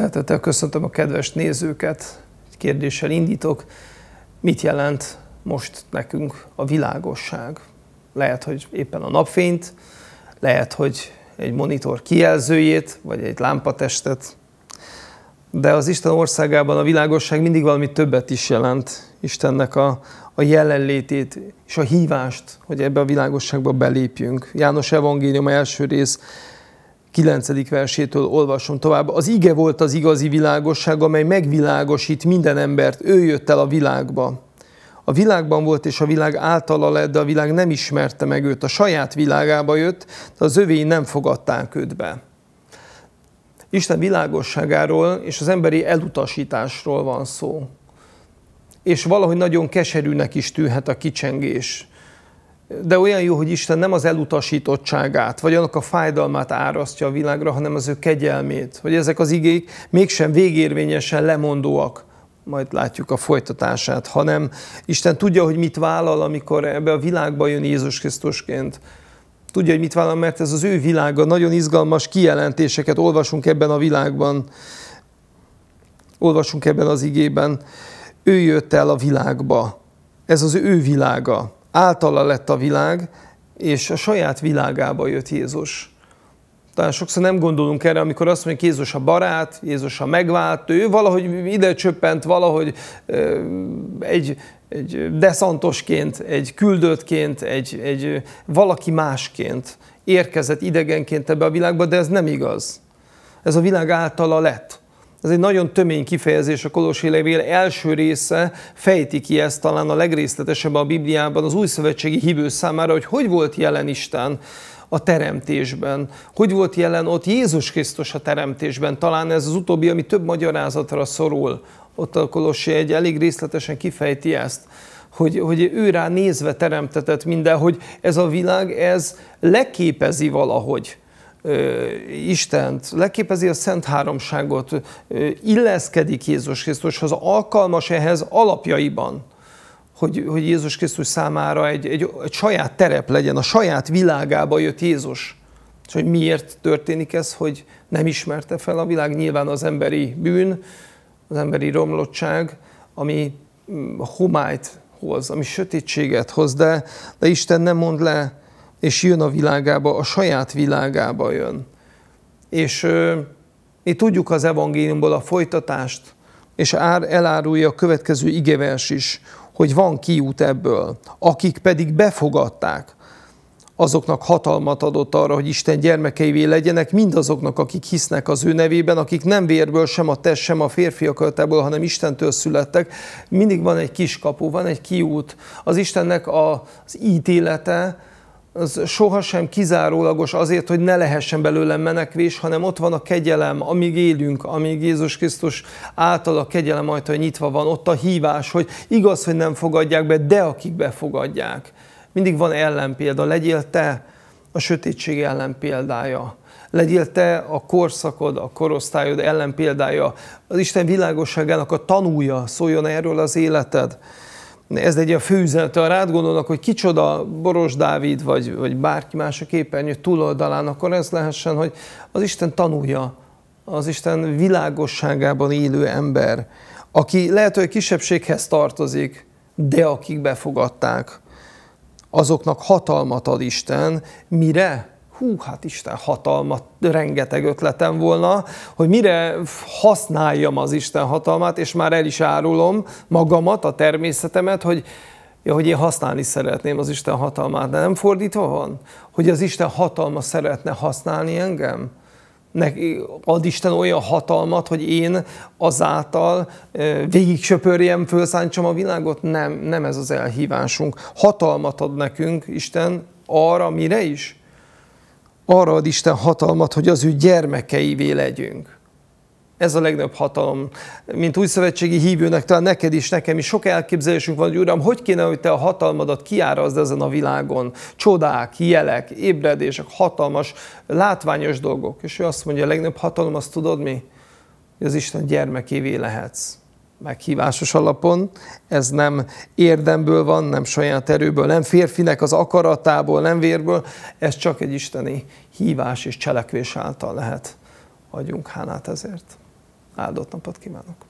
Szeretettel köszöntöm a kedves nézőket. Egy kérdéssel indítok. Mit jelent most nekünk a világosság? Lehet, hogy éppen a napfényt, lehet, hogy egy monitor kijelzőjét, vagy egy lámpatestet, de az Isten országában a világosság mindig valami többet is jelent. Istennek a, a jelenlétét és a hívást, hogy ebbe a világosságba belépjünk. János Evangélium első rész 9. versétől olvasom tovább. Az ige volt az igazi világosság, amely megvilágosít minden embert. Ő jött el a világba. A világban volt, és a világ általa lett, de a világ nem ismerte meg őt. A saját világába jött, de az övéi nem fogadták őt be. Isten világosságáról és az emberi elutasításról van szó. És valahogy nagyon keserűnek is tűhet a kicsengés de olyan jó, hogy Isten nem az elutasítottságát, vagy annak a fájdalmát árasztja a világra, hanem az ő kegyelmét, hogy ezek az igék mégsem végérvényesen lemondóak, majd látjuk a folytatását, hanem Isten tudja, hogy mit vállal, amikor ebbe a világba jön Jézus Krisztusként. Tudja, hogy mit vállal, mert ez az ő világa, nagyon izgalmas kijelentéseket olvasunk ebben a világban, olvasunk ebben az igében. Ő jött el a világba, ez az ő világa általa lett a világ, és a saját világába jött Jézus. Talán sokszor nem gondolunk erre, amikor azt mondjuk Jézus a barát, Jézus a megváltó, ő valahogy ide csöppent, valahogy egy, egy deszantosként, egy küldöttként, egy, egy valaki másként érkezett idegenként ebbe a világba, de ez nem igaz. Ez a világ általa lett. Ez egy nagyon tömény kifejezés a Kolosi Levél első része fejti ki ezt talán a legrészletesebb a Bibliában az újszövetségi hívő számára, hogy hogy volt jelen Isten a teremtésben. Hogy volt jelen ott Jézus Krisztus a teremtésben? Talán ez az utóbbi, ami több magyarázatra szorul. Ott a Kolossi egy elég részletesen kifejti ezt, hogy, hogy ő rá nézve teremtetett minden, hogy ez a világ, ez leképezi valahogy Istent, leképezi a Szent Háromságot, illeszkedik Jézus Krisztushoz, alkalmas ehhez alapjaiban, hogy, hogy Jézus Krisztus számára egy, egy, egy saját terep legyen, a saját világába jött Jézus. És hogy miért történik ez, hogy nem ismerte fel a világ, nyilván az emberi bűn, az emberi romlottság, ami mm, homályt hoz, ami sötétséget hoz, de, de Isten nem mond le és jön a világába, a saját világába jön. És mi tudjuk az evangéliumból a folytatást, és ár elárulja a következő igevers is, hogy van kiút ebből, akik pedig befogadták, azoknak hatalmat adott arra, hogy Isten gyermekeivé legyenek, mindazoknak, akik hisznek az ő nevében, akik nem vérből, sem a test, sem a férfiak öltából, hanem Istentől születtek. Mindig van egy kiskapu, van egy kiút. Az Istennek az ítélete, az sohasem kizárólagos azért, hogy ne lehessen belőle menekvés, hanem ott van a kegyelem, amíg élünk, amíg Jézus Krisztus által a kegyelem ajtaja nyitva van, ott a hívás, hogy igaz, hogy nem fogadják be, de akik befogadják. Mindig van ellenpélda, legyél te a sötétség ellenpéldája. Legyél te a korszakod, a korosztályod ellenpéldája. Az Isten világosságának a tanúja, szóljon erről az életed ez egy a főüzenet, ha gondolnak, hogy kicsoda Boros Dávid, vagy, vagy bárki más a képernyő túloldalán, akkor ez lehessen, hogy az Isten tanulja, az Isten világosságában élő ember, aki lehet, hogy kisebbséghez tartozik, de akik befogadták, azoknak hatalmat ad Isten, mire? hú, hát Isten hatalmat, rengeteg ötletem volna, hogy mire használjam az Isten hatalmát, és már el is árulom magamat, a természetemet, hogy Ja, hogy én használni szeretném az Isten hatalmát, de nem fordítva van? Hogy az Isten hatalma szeretne használni engem? Neki ad Isten olyan hatalmat, hogy én azáltal végig söpörjem, fölszántsam a világot? Nem, nem ez az elhívásunk. Hatalmat ad nekünk Isten arra, mire is? arra ad Isten hatalmat, hogy az ő gyermekeivé legyünk. Ez a legnagyobb hatalom. Mint új szövetségi hívőnek, talán neked is, nekem is sok elképzelésünk van, hogy Uram, hogy kéne, hogy te a hatalmadat kiárazd ezen a világon? Csodák, jelek, ébredések, hatalmas, látványos dolgok. És ő azt mondja, a legnagyobb hatalom, azt tudod mi? Hogy az Isten gyermekévé lehetsz meghívásos alapon, ez nem érdemből van, nem saját erőből, nem férfinek az akaratából, nem vérből, ez csak egy isteni hívás és cselekvés által lehet. Adjunk hálát ezért. Áldott napot kívánok!